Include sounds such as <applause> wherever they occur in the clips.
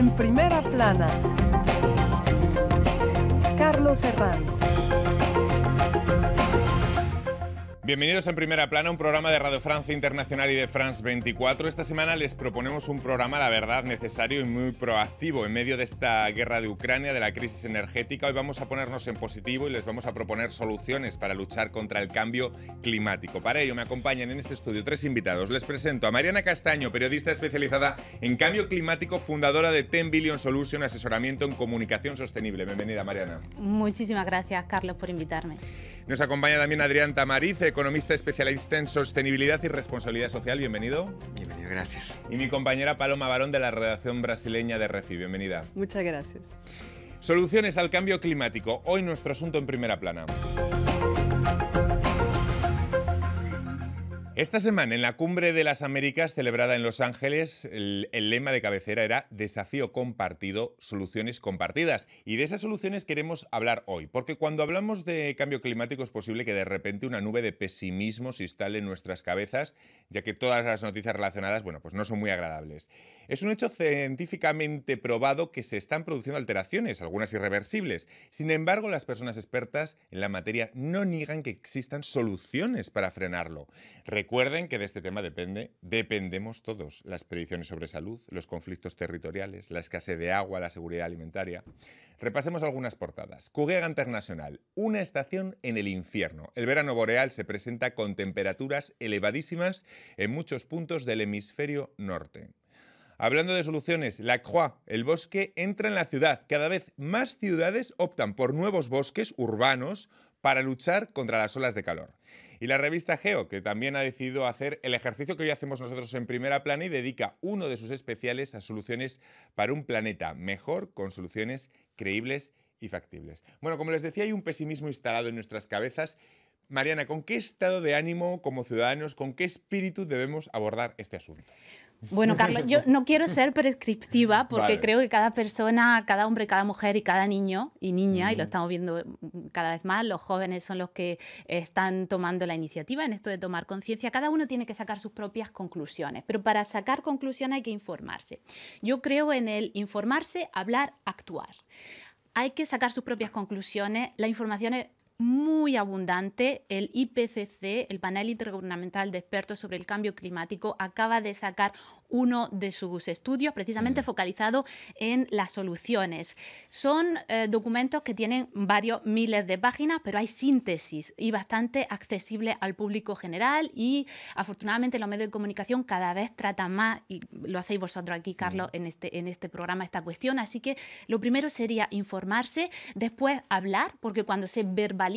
En primera plana, Carlos Herranz. Bienvenidos en Primera Plana, un programa de Radio Francia Internacional y de France 24. Esta semana les proponemos un programa, la verdad, necesario y muy proactivo en medio de esta guerra de Ucrania, de la crisis energética. Hoy vamos a ponernos en positivo y les vamos a proponer soluciones para luchar contra el cambio climático. Para ello me acompañan en este estudio tres invitados. Les presento a Mariana Castaño, periodista especializada en cambio climático, fundadora de 10 Billion Solutions, asesoramiento en comunicación sostenible. Bienvenida, Mariana. Muchísimas gracias, Carlos, por invitarme. Nos acompaña también Adrián Tamariz, economista especialista en sostenibilidad y responsabilidad social. Bienvenido. Bienvenido, gracias. Y mi compañera Paloma Barón de la redacción brasileña de Refi. Bienvenida. Muchas gracias. Soluciones al cambio climático. Hoy nuestro asunto en primera plana. Esta semana, en la cumbre de las Américas celebrada en Los Ángeles, el, lema de cabecera era desafío compartido, soluciones compartidas. Y de esas soluciones queremos hablar hoy, porque cuando hablamos de cambio climático es posible que de repente una nube de pesimismo se instale en nuestras cabezas, ya que todas las noticias relacionadas, bueno, pues no son muy agradables. Es un hecho científicamente probado que se están produciendo alteraciones, algunas irreversibles. Sin embargo, las personas expertas en la materia no niegan que existan soluciones para frenarlo. Recuerden que de este tema depende, dependemos todos. Las predicciones sobre salud, los conflictos territoriales, la escasez de agua, la seguridad alimentaria. Repasemos algunas portadas. Cuguega Internacional, una estación en el infierno. El verano boreal se presenta con temperaturas elevadísimas en muchos puntos del hemisferio norte. Hablando de soluciones, La Croix, el bosque entra en la ciudad. Cada vez más ciudades optan por nuevos bosques urbanos para luchar contra las olas de calor. Y la revista Geo, que también ha decidido hacer el ejercicio que hoy hacemos nosotros en primera plana y dedica uno de sus especiales a soluciones para un planeta mejor con soluciones creíbles y factibles. Bueno, como les decía, hay un pesimismo instalado en nuestras cabezas. Mariana, ¿con qué estado de ánimo como ciudadanos, con qué espíritu debemos abordar este asunto? Bueno, <laughs> Carlos, yo no quiero ser prescriptiva porque creo que cada persona, cada hombre, cada mujer y cada niño y niña, y lo estamos viendo cada vez más, los jóvenes son los que están tomando la iniciativa en esto de tomar conciencia. Cada uno tiene que sacar sus propias conclusiones, pero para sacar conclusiones hay que informarse. Yo creo en el informarse, hablar, actuar hay que sacar sus propias conclusiones. La información es muy abundante. El IPCC, el panel intergubernamental de expertos sobre el cambio climático, acaba de sacar uno de sus estudios precisamente mm. focalizado en las soluciones. Son eh, documentos que tienen varios miles de páginas, pero hay síntesis y bastante accesible al público general y afortunadamente los medios de comunicación cada vez tratan más, y lo hacéis vosotros aquí, Carlos, mm. en, este, en este programa, esta cuestión. Así que lo primero sería informarse, después hablar, porque cuando se verbaliza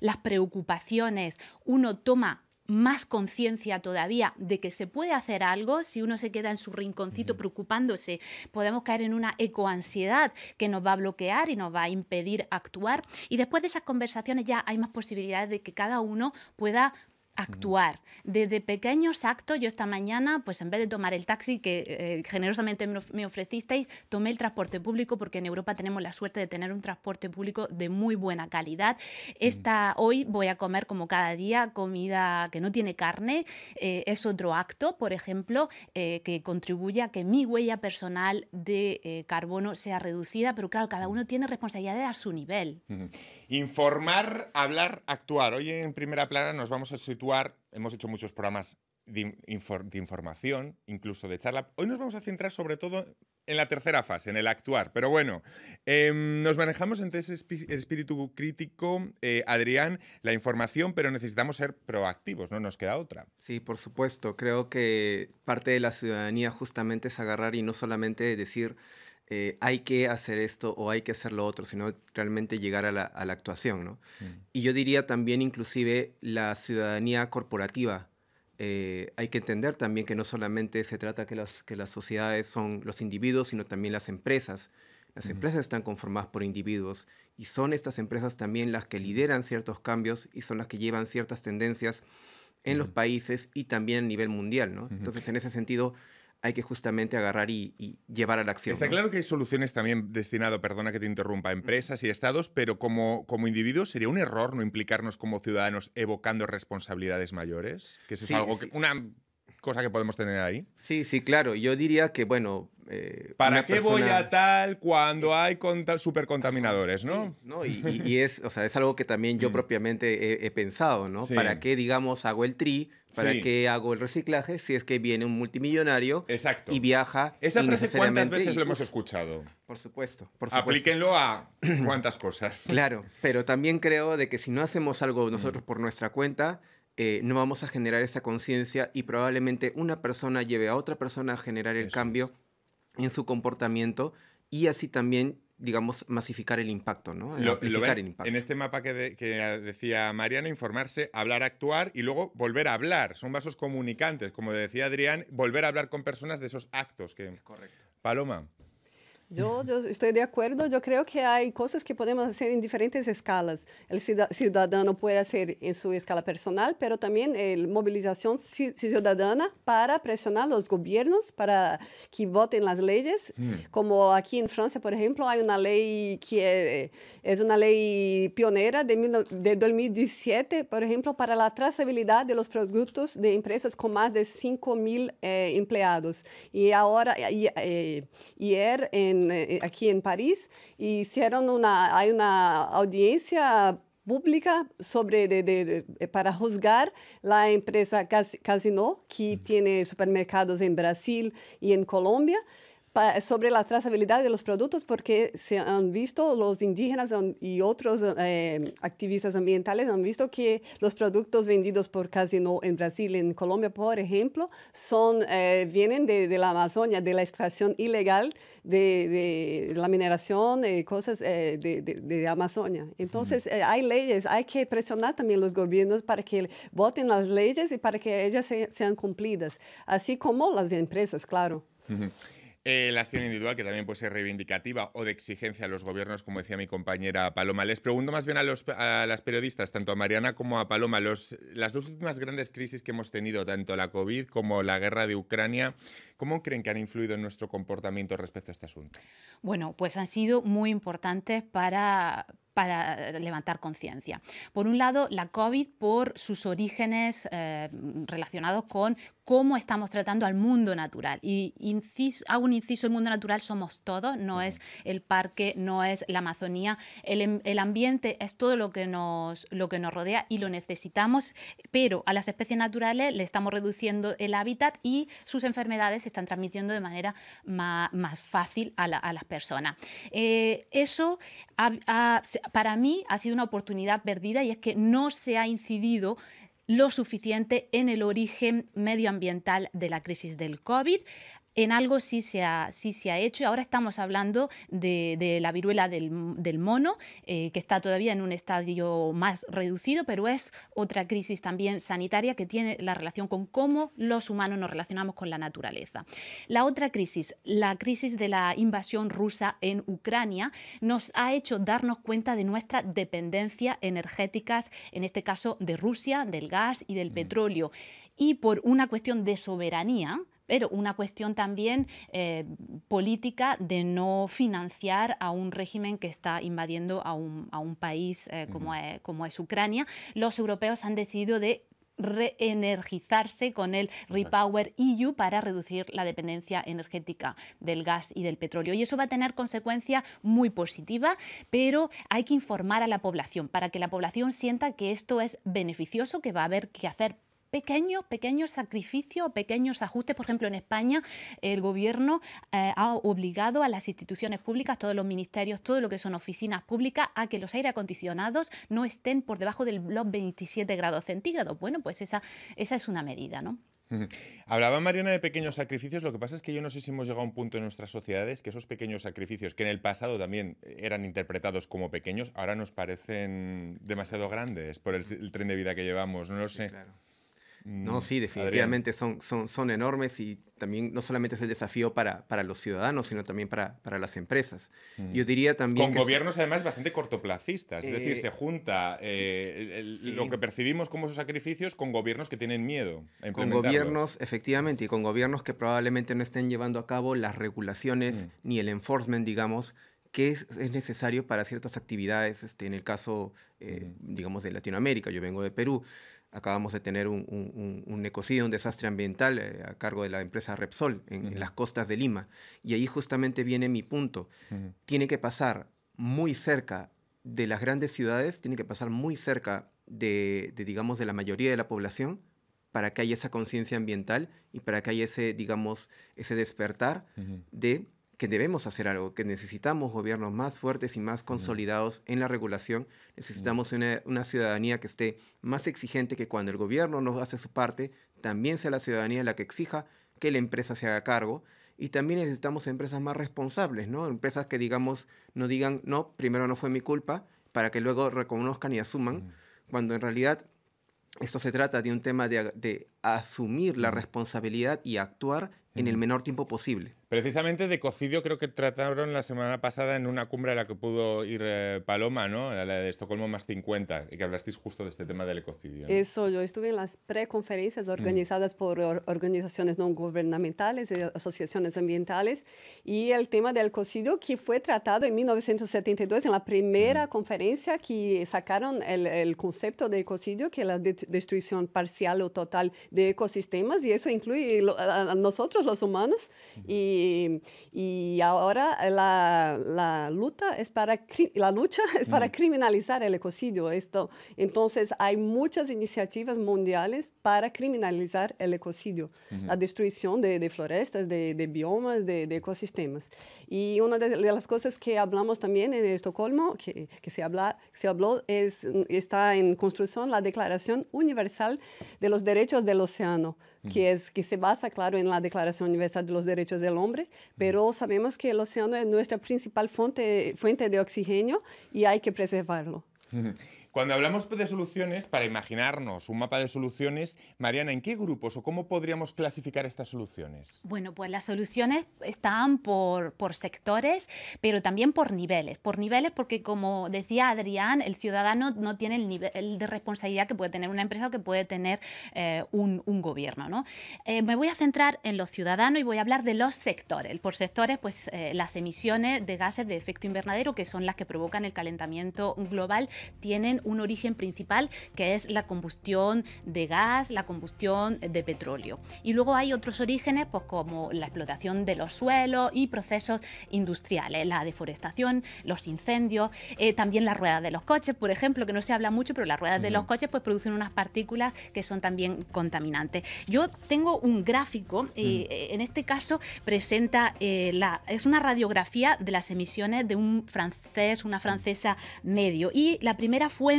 las preocupaciones, uno toma más conciencia todavía de que se puede hacer algo, si uno se queda en su rinconcito preocupándose, podemos caer en una ecoansiedad que nos va a bloquear y nos va a impedir actuar. Y después de esas conversaciones ya hay más posibilidades de que cada uno pueda actuar. Desde pequeños actos, yo esta mañana, pues en vez de tomar el taxi que eh, generosamente me ofrecisteis, tomé el transporte público porque en Europa tenemos la suerte de tener un transporte público de muy buena calidad. Mm. Esta, hoy voy a comer como cada día comida que no tiene carne. Eh, es otro acto, por ejemplo, eh, que contribuye a que mi huella personal de carbono sea reducida, pero claro, cada mm. uno tiene responsabilidades a su nivel. Informar, hablar, actuar. Hoy en primera plana nos vamos a situar, hemos hecho muchos programas de, información, incluso de charla. Hoy nos vamos a centrar sobre todo en la tercera fase, en el actuar. Pero bueno, em, nos manejamos entre ese espíritu crítico, eh, Adrián, la información, pero necesitamos ser proactivos, no nos queda otra. Sí, por supuesto. Creo que parte de la ciudadanía justamente es agarrar y no solamente decir eh, hay que hacer esto o hay que hacer lo otro, sino realmente llegar a la, actuación. ¿no? Mm. Y yo diría también inclusive la ciudadanía corporativa. Eh, hay que entender también que no solamente se trata que las, que las sociedades son los individuos, sino también las empresas. Las mm. empresas están conformadas por individuos y son estas empresas también las que lideran ciertos cambios y son las que llevan ciertas tendencias en los mm. países y también a nivel mundial. ¿no? Entonces, en ese sentido, hay que justamente agarrar y, llevar a la acción. Está claro que hay soluciones también destinadas, perdona que te interrumpa, a empresas y estados, pero como, como individuos sería un error no implicarnos como ciudadanos evocando responsabilidades mayores, que eso es algo que, una cosa que podemos tener ahí. Sí, sí, claro. Yo diría que, bueno, eh, ¿Para qué voy a tal cuando hay supercontaminadores, no? <laughs> y, es, o sea, es algo que también yo mm. propiamente he, pensado, ¿no? ¿Para qué, digamos, hago el tri? ¿Para qué hago el reciclaje si es que viene un multimillonario y viaja? Esa frase cuántas veces lo hemos escuchado. Por supuesto, Aplíquenlo a <clears throat> cuántas cosas. Claro, pero también creo de que si no hacemos algo mm. nosotros por nuestra cuenta, eh, no vamos a generar esa conciencia y probablemente una persona lleve a otra persona a generar el cambio en su comportamiento y así también digamos, masificar el impacto, ¿no? En este mapa que, que, decía Mariana, informarse, hablar, actuar y luego volver a hablar. Son vasos comunicantes, como decía Adrián, volver a hablar con personas de esos actos. Que... Correcto. Paloma. Yo, estoy de acuerdo, yo creo que hay cosas que podemos hacer en diferentes escalas. El ciudadano puede hacer en su escala personal, pero también eh, la movilización ciudadana para presionar los gobiernos para que voten las leyes. Mm. Como aquí en Francia, por ejemplo, hay una ley que eh, es una ley pionera de, de 2017, por ejemplo, para la trazabilidad de los productos de empresas con más de 5.000 eh, empleados. Y ahora, y, ayer en eh, aquí en París, y hicieron una, hay una audiencia pública sobre eh, para juzgar la empresa Casino, que mm. tiene supermercados en Brasil y en Colombia sobre la trazabilidad de los productos porque se han visto, los indígenas y otros eh, activistas ambientales han visto que los productos vendidos por Casino en Brasil, en Colombia, por ejemplo, son, eh, vienen de, la Amazonia, de la extracción ilegal de, la mineración, y eh, cosas de, de, Amazonia. Entonces, hay leyes, hay que presionar también los gobiernos para que voten las leyes y para que ellas sean cumplidas, así como las empresas, claro. Eh, la acción individual, que también puede ser reivindicativa o de exigencia a los gobiernos, como decía mi compañera Paloma. Les pregunto más bien a, las periodistas, tanto a Mariana como a Paloma, las dos últimas grandes crisis que hemos tenido, tanto la COVID como la guerra de Ucrania, ¿cómo creen que han influido en nuestro comportamiento respecto a este asunto? Bueno, pues han sido muy importantes para, levantar conciencia. Por un lado, la COVID por sus orígenes eh, relacionados con cómo estamos tratando al mundo natural. Y hago un inciso, el mundo natural somos todos, no es el parque, no es la Amazonía, em-, el, ambiente es todo lo que, nos, lo que nos rodea y lo necesitamos, pero a las especies naturales le estamos reduciendo el hábitat y sus enfermedades se están transmitiendo de manera más, fácil a, las personas. Eh, eso para mí ha sido una oportunidad perdida y es que no se ha incidido lo suficiente en el origen medioambiental de la crisis del COVID en algo sí se ha, sí se hecho. Ahora estamos hablando de, la viruela del, mono, eh, que está todavía en un estadio más reducido, pero es otra crisis también sanitaria que tiene la relación con cómo los humanos nos relacionamos con la naturaleza. La otra crisis, la crisis de la invasión rusa en Ucrania, nos ha hecho darnos cuenta de nuestra dependencia energética, en este caso de Rusia, del gas y del mm. petróleo. Y por una cuestión de soberanía, pero una cuestión también eh, política de no financiar a un régimen que está invadiendo a un, país eh, como, es, como es Ucrania. Los europeos han decidido de reenergizarse con el Repower EU para reducir la dependencia energética del gas y del petróleo. Y eso va a tener consecuencia muy positiva, pero hay que informar a la población para que la población sienta que esto es beneficioso, que va a haber que hacer pequeños, sacrificios, pequeños ajustes. Por ejemplo, en España el gobierno eh, ha obligado a las instituciones públicas, todos los ministerios, todo lo que son oficinas públicas, a que los aire acondicionados no estén por debajo de los 27 grados centígrados. Bueno, pues esa, esa es una medida, ¿no? Hablaba Mariana de pequeños sacrificios, lo que pasa es que yo no sé si hemos llegado a un punto en nuestras sociedades que esos pequeños sacrificios, que en el pasado también eran interpretados como pequeños, ahora nos parecen demasiado grandes por el, tren de vida que llevamos, no lo sé. Claro. No, mm, sí, definitivamente son, son, son, enormes y también no solamente es el desafío para, para los ciudadanos, sino también para, para las empresas. Mm. Yo diría también... Con gobiernos además bastante cortoplacistas, es decir, eh, se junta eh, lo que percibimos como esos sacrificios con gobiernos que tienen miedo. A con gobiernos, efectivamente, y con gobiernos que probablemente no estén llevando a cabo las regulaciones mm. ni el enforcement, digamos, que es, necesario para ciertas actividades, este, en el caso, eh, digamos, de Latinoamérica, yo vengo de Perú. Acabamos de tener un, un, un ecocidio, un desastre ambiental eh, a cargo de la empresa Repsol en, las costas de Lima. Y ahí justamente viene mi punto. Tiene que pasar muy cerca de las grandes ciudades, tiene que pasar muy cerca de, digamos, de la mayoría de la población para que haya esa conciencia ambiental y para que haya ese, digamos, ese despertar de que debemos hacer algo, que necesitamos gobiernos más fuertes y más consolidados en la regulación, necesitamos una, ciudadanía que esté más exigente que cuando el gobierno nos hace su parte, también sea la ciudadanía la que exija que la empresa se haga cargo y también necesitamos empresas más responsables, ¿no? Empresas que digamos, no digan, no, primero no fue mi culpa, para que luego reconozcan y asuman, cuando en realidad esto se trata de un tema de, asumir la responsabilidad y actuar en el menor tiempo posible. Precisamente de ecocidio creo que trataron la semana pasada en una cumbre a la que pudo ir eh, Paloma, ¿no? La de Estocolmo más 50, y que hablasteis justo de este tema del ecocidio. Eso, yo estuve en las preconferencias organizadas por organizaciones no gubernamentales, eh, asociaciones ambientales, y el tema del ecocidio que fue tratado en 1972 en la primera conferencia que sacaron el, concepto de ecocidio, que es la destrucción parcial o total de ecosistemas, y eso incluye a nosotros los humanos. y y, ahora la, la, es para, la lucha <laughs> es para mm. criminalizar el ecocidio. Esto, entonces hay muchas iniciativas mundiales para criminalizar el ecocidio, la destrucción de, florestas, de, biomas, de, ecosistemas. Y una de, las cosas que hablamos también en Estocolmo, que, se, habla, se habló, es, está en construcción la Declaración Universal de los Derechos del Océano que, es, que se basa, claro, en la Declaración Universal de los Derechos del Hombre, pero sabemos que el océano es nuestra principal fuente, fuente de oxígeno y hay que preservarlo. Cuando hablamos de soluciones, para imaginarnos un mapa de soluciones, Mariana, ¿en qué grupos o cómo podríamos clasificar estas soluciones? Bueno, pues las soluciones están por, sectores, pero también por niveles. Por niveles porque, como decía Adrián, el ciudadano no tiene el nivel de responsabilidad que puede tener una empresa o que puede tener eh, un, gobierno. Eh, me voy a centrar en los ciudadanos y voy a hablar de los sectores. Por sectores, pues eh, las emisiones de gases de efecto invernadero, que son las que provocan el calentamiento global, tienen un origen principal que es la combustión de gas, la combustión de petróleo. Y luego hay otros orígenes pues, como la explotación de los suelos y procesos industriales, la deforestación, los incendios, eh, también las ruedas de los coches, por ejemplo, que no se habla mucho, pero las ruedas de los coches pues, producen unas partículas que son también contaminantes. Yo tengo un gráfico mm. eh, en este caso presenta, eh, la, es una radiografía de las emisiones de un francés, una mm. francesa medio. Y la primera fue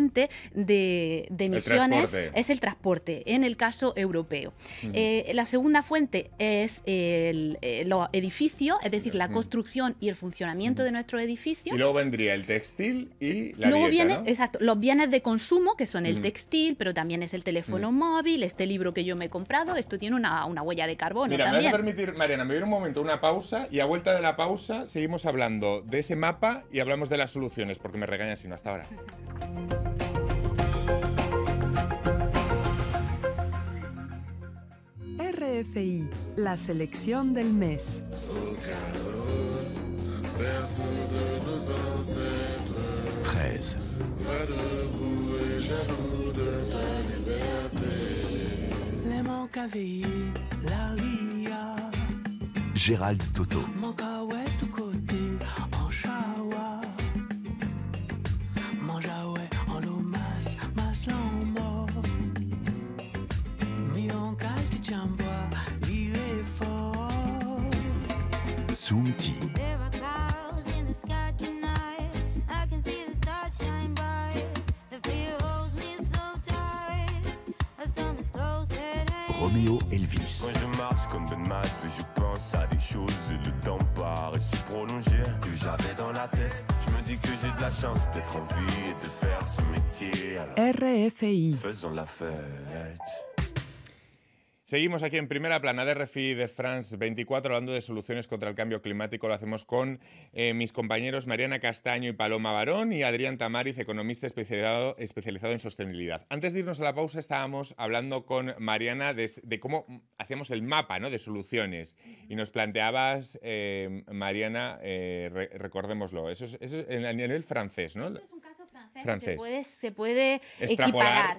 de, emisiones es el transporte, en el caso europeo. Eh, la segunda fuente es el, eh, los edificios, es decir, la construcción y el funcionamiento de nuestro edificio. Y luego vendría el textil y la luego viene, exacto, los bienes de consumo, que son el textil, pero también es el teléfono móvil, este libro que yo me he comprado, esto tiene una, huella de carbono. Mira, me vas a permitir, Mariana, me voy un momento, una pausa, y a vuelta de la pausa seguimos hablando de ese mapa y hablamos de las soluciones, porque me regañan si no hasta ahora. RFI, la sélection del mes. de nos ancêtres. 13. Va debout et jaloux de ta liberté. Les manques à veiller, la ria. Gérald Toto. Je me dis que j'ai de la chance d'être en vie et de faire ce métier. RFI. Faisons la fête. Seguimos aquí en primera plana de RFI de France 24 hablando de soluciones contra el cambio climático. Lo hacemos con eh, mis compañeros Mariana Castaño y Paloma Barón y Adrián Tamariz, economista especializado, especializado, en sostenibilidad. Antes de irnos a la pausa estábamos hablando con Mariana de, cómo hacíamos el mapa ¿no? de soluciones y nos planteabas, eh, Mariana, eh, recordémoslo, eso es, en el francés, ¿no? Se puede, se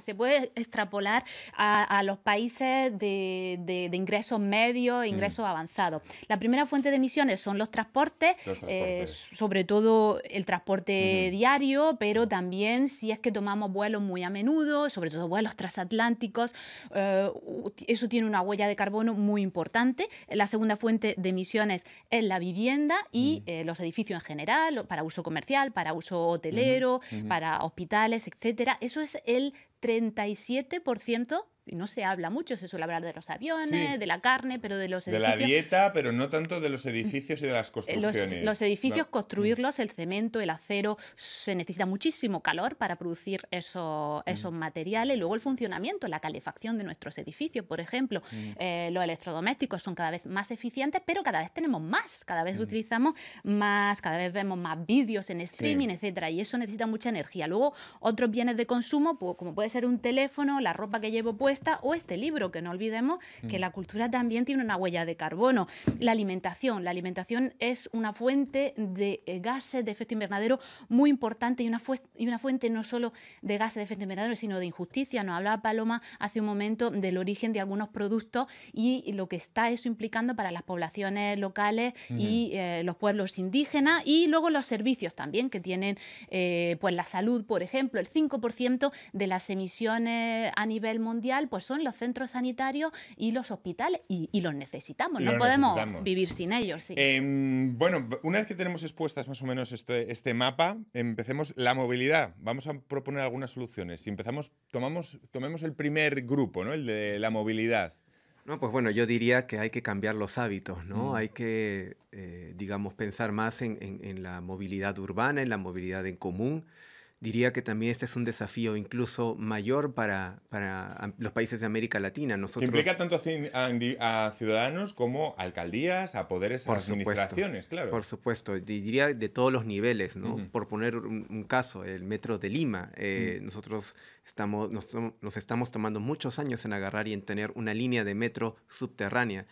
se puede extrapolar a, los países de, ingresos medios e ingresos mm. avanzados. La primera fuente de emisiones son los transportes, eh, sobre todo el transporte diario, pero también si es que tomamos vuelos muy a menudo, sobre todo vuelos transatlánticos, eh, eso tiene una huella de carbono muy importante. La segunda fuente de emisiones es la vivienda y mm. eh, los edificios en general, para uso comercial, para uso hotelero, para hospitales, etcétera, eso es el 37% no se habla mucho, se suele hablar de los aviones, de la carne, pero de los edificios... De la dieta, pero no tanto de los edificios y de las eh, construcciones. Los, edificios, construirlos, mm. el cemento, el acero, se necesita muchísimo calor para producir eso, mm. esos materiales. Luego el funcionamiento, la calefacción de nuestros edificios, por ejemplo. Mm. Eh, los electrodomésticos son cada vez más eficientes, pero cada vez tenemos más, cada vez utilizamos más, cada vez vemos más vídeos en streaming, etcétera, y eso necesita mucha energía. Luego, otros bienes de consumo, pues, como puede ser un teléfono, la ropa que llevo puesta, o este libro, que no olvidemos que mm. la cultura también tiene una huella de carbono. La alimentación, la alimentación es una fuente de eh, gases de efecto invernadero muy importante y una, y una fuente no solo de gases de efecto invernadero, sino de injusticia. Nos hablaba Paloma hace un momento del origen de algunos productos y lo que está eso implicando para las poblaciones locales y eh, los pueblos indígenas y luego los servicios también que tienen eh, pues la salud, por ejemplo, el 5% de las emisiones a nivel mundial pues son los centros sanitarios y los hospitales y, los necesitamos, no podemos vivir sin ellos. Em, bueno, una vez que tenemos expuestas más o menos este, este, mapa, empecemos la movilidad. Vamos a proponer algunas soluciones. Si empezamos, tomamos, tomemos el primer grupo, ¿no? el de la movilidad. No, pues bueno, yo diría que hay que cambiar los hábitos, ¿no? Mm. Hay que, eh, digamos, pensar más en, la movilidad urbana, en la movilidad en común diría que también este es un desafío incluso mayor para, para los países de América Latina. Nosotros... Que implica tanto a, ciudadanos como a alcaldías, a poderes, por administraciones, claro. Por supuesto, diría de todos los niveles, ¿no? Por poner un, caso, el metro de Lima. Eh, nosotros estamos, nos, estamos tomando muchos años en agarrar y en tener una línea de metro subterránea.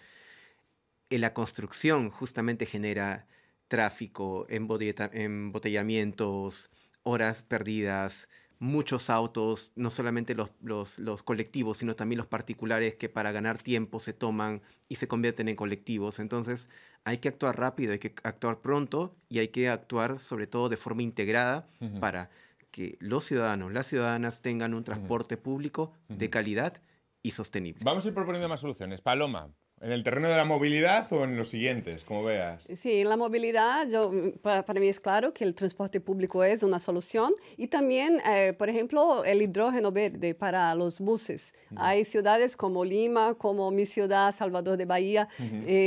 Eh, la construcción justamente genera tráfico, embotellamientos, horas perdidas, muchos autos, no solamente los, los, colectivos, sino también los particulares que para ganar tiempo se toman y se convierten en colectivos. Entonces hay que actuar rápido, hay que actuar pronto y hay que actuar sobre todo de forma integrada para que los ciudadanos, las ciudadanas tengan un transporte público de calidad y sostenible. Vamos a ir proponiendo más soluciones. Paloma, ¿En el terreno de la movilidad o en los siguientes, como veas? Sí, en la movilidad, yo, mm, para, mí es claro que el transporte público es una solución y también, eh, por ejemplo, el hidrógeno verde para los buses. Hay ciudades como Lima, como mi ciudad, Salvador de Bahía,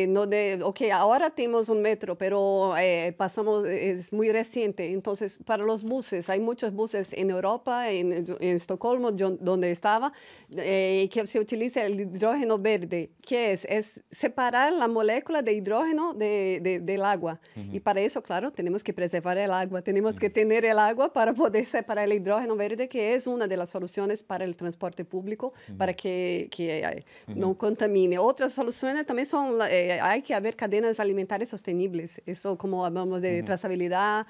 donde, eh, ok, ahora tenemos un metro, pero eh, pasamos, es muy reciente. Entonces, para los buses, hay muchos buses en Europa, en, Estocolmo, donde estaba, que se utiliza el hidrógeno verde, ¿Qué es separar la molécula de hidrógeno del agua. Y para eso, claro, tenemos que preservar el agua, tenemos que tener el agua para poder separar el hidrógeno verde, que es una de las soluciones para el transporte público, para que, eh, no contamine. Otras soluciones también son, eh, hay que haber cadenas alimentarias sostenibles, eso como hablamos de trazabilidad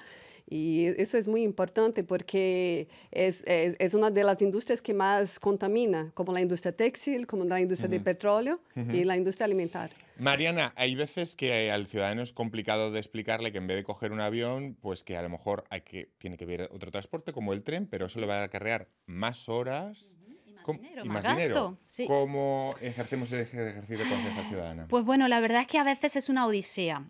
y eso es muy importante porque es, es, una de las industrias que más contamina, como la industria textil, como la industria de petróleo y la industria alimentaria. Mariana, hay veces que al ciudadano es complicado de explicarle que en vez de coger un avión, pues que a lo mejor hay que, tiene que ver otro transporte como el tren, pero eso le va a acarrear más horas. y más, dinero. ¿Cómo ejercemos el ejercicio de conciencia ciudadana? Pues bueno, la verdad es que a veces es una odisea.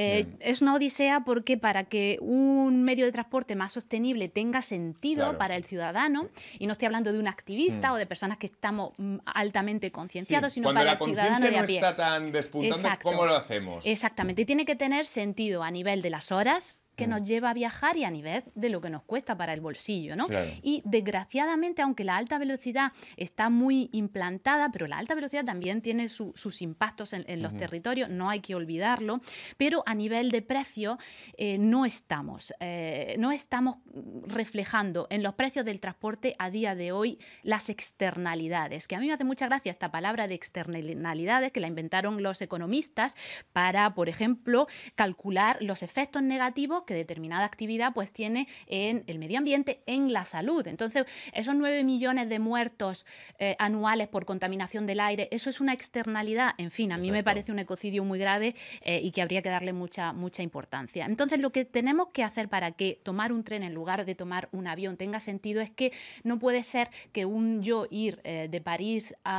Eh, es una odisea porque para que un medio de transporte más sostenible tenga sentido para el ciudadano, y no estoy hablando de un activista mm. o de personas que estamos mm, altamente concienciados, sino para el ciudadano de a pie. está tan despuntando, ¿cómo lo hacemos? Exactamente, y tiene que tener sentido a nivel de las horas, que mm. nos lleva a viajar y a nivel de lo que nos cuesta para el bolsillo, ¿no? Y desgraciadamente, aunque la alta velocidad está muy implantada, pero la alta velocidad también tiene sus impactos en, los territorios, no hay que olvidarlo, pero a nivel de precio eh, no estamos, eh, no estamos reflejando en los precios del transporte a día de hoy las externalidades, que a mí me hace mucha gracia esta palabra de externalidades que la inventaron los economistas para, por ejemplo, calcular los efectos negativos que determinada actividad pues tiene en el medio ambiente, en la salud. Entonces, esos 9 millones de muertos eh, anuales por contaminación del aire, eso es una externalidad, en fin, a mí me parece un ecocidio muy grave eh, y que habría que darle mucha, mucha importancia. Entonces, lo que tenemos que hacer para que tomar un tren en lugar de tomar un avión tenga sentido es que no puede ser que un yo ir eh, de París a,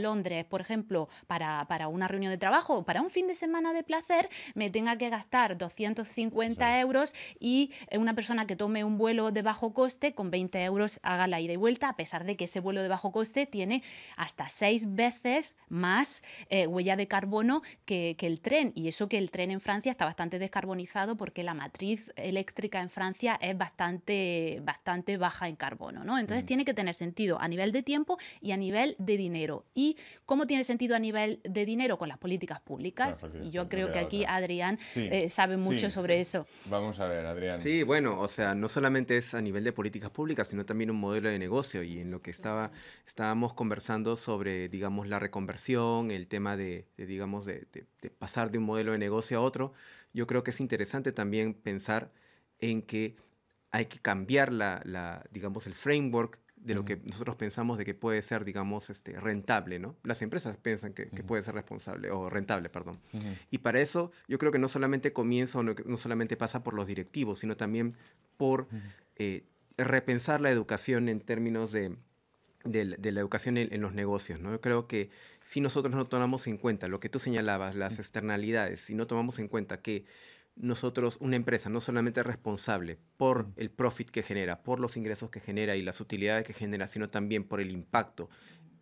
Londres, por ejemplo, para, para una reunión de trabajo o para un fin de semana de placer, me tenga que gastar 250 euros euros y eh, una persona que tome un vuelo de bajo coste con 20 euros haga la ida y vuelta, a pesar de que ese vuelo de bajo coste tiene hasta seis veces más eh, huella de carbono que, el tren. Y eso que el tren en Francia está bastante descarbonizado porque la matriz eléctrica en Francia es bastante, bastante baja en carbono. ¿no? Entonces mm. tiene que tener sentido a nivel de tiempo y a nivel de dinero. ¿Y cómo tiene sentido a nivel de dinero? Con las políticas públicas. y yo creo que aquí Adrián eh, sabe mucho sobre eso. Vamos a ver, Adrián. Sí, bueno, o sea, no solamente es a nivel de políticas públicas, sino también un modelo de negocio. Y en lo que estaba, estábamos conversando sobre, digamos, la reconversión, el tema de, digamos, de, pasar de un modelo de negocio a otro, yo creo que es interesante también pensar en que hay que cambiar la, la, digamos, el framework de lo que nosotros pensamos de que puede ser, digamos, este, rentable, ¿no? Las empresas piensan que, puede ser responsable o rentable, perdón. Y para eso yo creo que no solamente comienza o no, solamente pasa por los directivos, sino también por eh, repensar la educación en términos de, la educación en, los negocios, ¿no? Yo creo que si nosotros no tomamos en cuenta lo que tú señalabas, las externalidades, si no tomamos en cuenta que nosotros, una empresa no solamente responsable por el profit que genera, por los ingresos que genera y las utilidades que genera, sino también por el impacto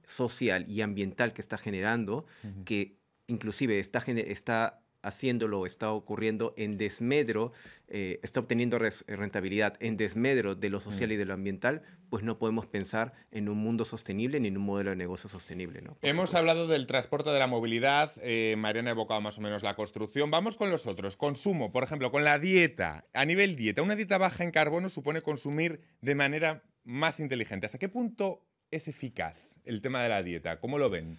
social y ambiental que está generando, que inclusive está, está haciéndolo está ocurriendo en desmedro, eh, está obteniendo rentabilidad en desmedro de lo social mm. y de lo ambiental, pues no podemos pensar en un mundo sostenible ni en un modelo de negocio sostenible. Hemos hablado del transporte, de la movilidad, eh, Mariana ha evocado más o menos la construcción, vamos con los otros, consumo, por ejemplo, con la dieta, a nivel dieta, una dieta baja en carbono supone consumir de manera más inteligente. ¿Hasta qué punto es eficaz el tema de la dieta? ¿Cómo lo ven?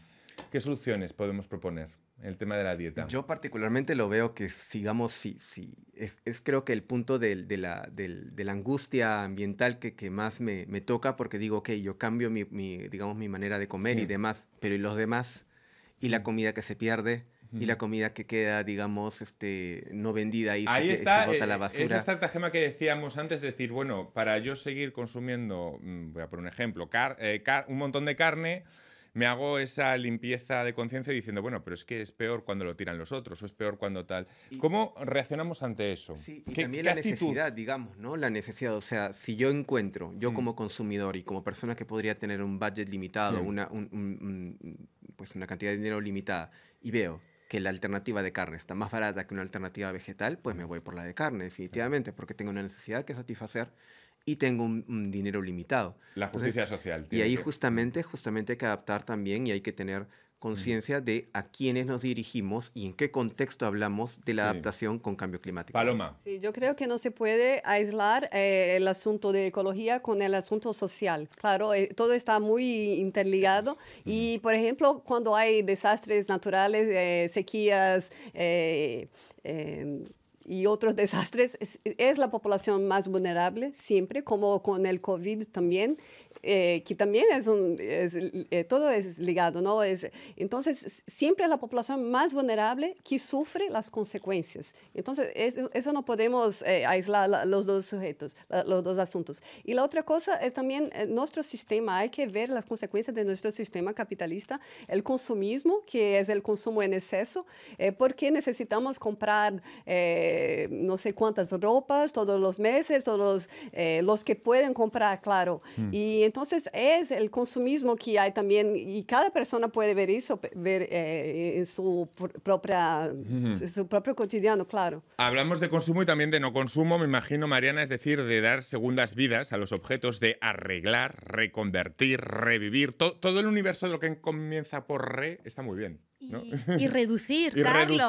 ¿Qué soluciones podemos proponer? el tema de la dieta? Yo particularmente lo veo que sigamos, sí, sí. Es, creo que el punto de, la, la, angustia ambiental que, que más me, toca porque digo, ok, yo cambio mi, digamos, mi manera de comer y demás, pero ¿y los demás? ¿Y la comida que se pierde? y la comida que queda, digamos, este, no vendida y Ahí se, está, se la eh, basura. Esa estratagema que decíamos antes, decir, bueno, para yo seguir consumiendo, mm, voy a poner un ejemplo, car eh, un montón de carne, me hago esa limpieza de conciencia diciendo, bueno, pero es que es peor cuando lo tiran los otros o es peor cuando tal. ¿Cómo reaccionamos ante eso? Sí, y también la necesidad, digamos, ¿no? La necesidad, o sea, si yo encuentro, yo mm. como consumidor y como persona que podría tener un budget limitado, una, pues una cantidad de dinero limitada, y veo que la alternativa de carne está más barata que una alternativa vegetal, pues me voy por la de carne, definitivamente, porque tengo una necesidad que satisfacer y tengo un, dinero limitado. La justicia social. Y ahí justamente, justamente hay que adaptar también y hay que tener conciencia de a quiénes nos dirigimos y en qué contexto hablamos de la adaptación con cambio climático. Paloma. Sí, yo creo que no se puede aislar eh, el asunto de ecología con el asunto social. Claro, eh, todo está muy interligado y, por ejemplo, cuando hay desastres naturales, eh, sequías, eh, y otros desastres, es, la población más vulnerable siempre, como con el COVID también, eh, que también es un, eh, todo es ligado, ¿no? entonces, siempre es la población más vulnerable que sufre las consecuencias. Entonces, eso no podemos eh, aislar los dos sujetos, los dos asuntos. Y la otra cosa es también nuestro sistema, hay que ver las consecuencias de nuestro sistema capitalista, el consumismo, que es el consumo en exceso, porque necesitamos comprar... Eh, no sé cuántas ropas todos los meses, todos eh, los, que pueden comprar, claro. Mm. Y entonces es el consumismo que hay también y cada persona puede ver eso ver, eh, en su, propia, su propio cotidiano, claro. Hablamos de consumo y también de no consumo, me imagino, Mariana, es decir, de dar segundas vidas a los objetos, de arreglar, reconvertir, revivir, todo el universo de lo que comienza por re está muy bien. <laughs> Y, reducir, Carlos,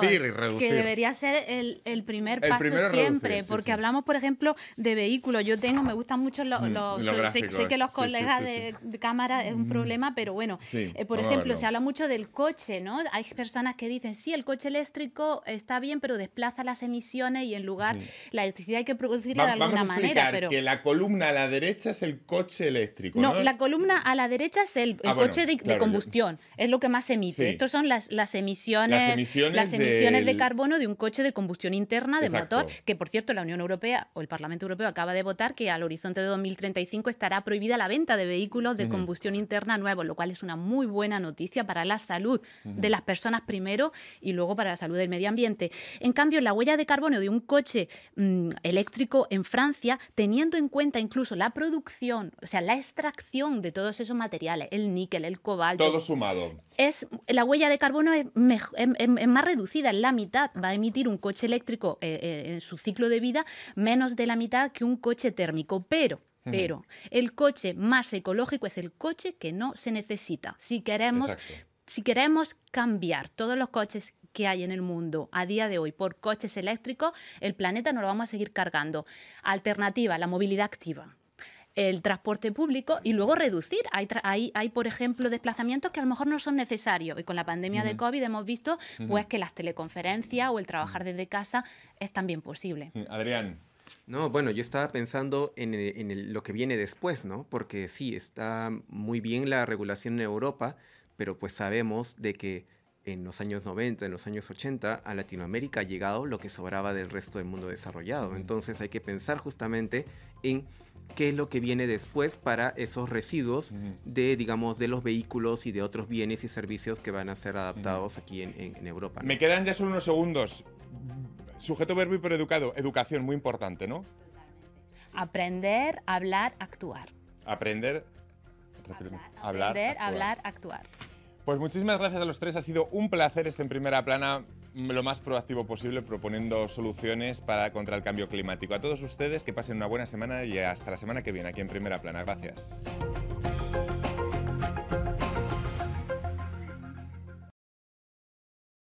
que debería ser el primer paso siempre, porque hablamos, por ejemplo, de vehículos. Yo tengo, me gustan mucho mm, los... sé, que los colegas de, cámara es un mm. problema, pero bueno, eh, por ejemplo, se habla mucho del coche, ¿no? Hay personas que dicen, sí, el coche eléctrico está bien, pero desplaza las emisiones y en lugar la electricidad hay que producirla de alguna manera. Pero... que la columna a la derecha es el coche eléctrico. No, la columna a la derecha es el, ah, coche de, combustión, es lo que más emite. Estos son las, las emisiones, las emisiones, de carbono de un coche de combustión interna de motor, que por cierto la Unión Europea o el Parlamento Europeo acaba de votar que al horizonte de 2035 estará prohibida la venta de vehículos de combustión interna nuevos, lo cual es una muy buena noticia para la salud de las personas primero y luego para la salud del medio ambiente. En cambio, la huella de carbono de un coche mm, eléctrico en Francia, teniendo en cuenta incluso la producción, o sea, la extracción de todos esos materiales, el níquel, el cobalto. Todo sumado. Es, la huella de carbono es, em, em, más reducida, en la mitad. Va a emitir un coche eléctrico eh, eh, en su ciclo de vida menos de la mitad que un coche térmico, pero pero el coche más ecológico es el coche que no se necesita. Si queremos, si queremos cambiar todos los coches que hay en el mundo a día de hoy por coches eléctricos, el planeta no lo vamos a seguir cargando. Alternativa, la movilidad activa el transporte público y luego reducir. Hay, hay, por ejemplo, desplazamientos que a lo mejor no son necesarios y con la pandemia de COVID hemos visto pues que las teleconferencias o el trabajar desde casa es también posible. Adrián. No, bueno, yo estaba pensando en, lo que viene después, ¿no? Porque sí, está muy bien la regulación en Europa, pero pues sabemos de que en los años 90, en los años 80, a Latinoamérica ha llegado lo que sobraba del resto del mundo desarrollado. Entonces hay que pensar justamente en qué es lo que viene después para esos residuos de, digamos, de los vehículos y de otros bienes y servicios que van a ser adaptados aquí en, Europa. Me quedan ya solo unos segundos. Sujeto verbo y educado. Educación, muy importante, ¿no? Aprender, hablar, actuar. Aprender, hablar, Hablar, actuar. Pues muchísimas gracias a los tres, ha sido un placer este en primera plana lo más proactivo posible proponiendo soluciones para contra el cambio climático. A todos ustedes que pasen una buena semana y hasta la semana que viene aquí en primera plana. Gracias.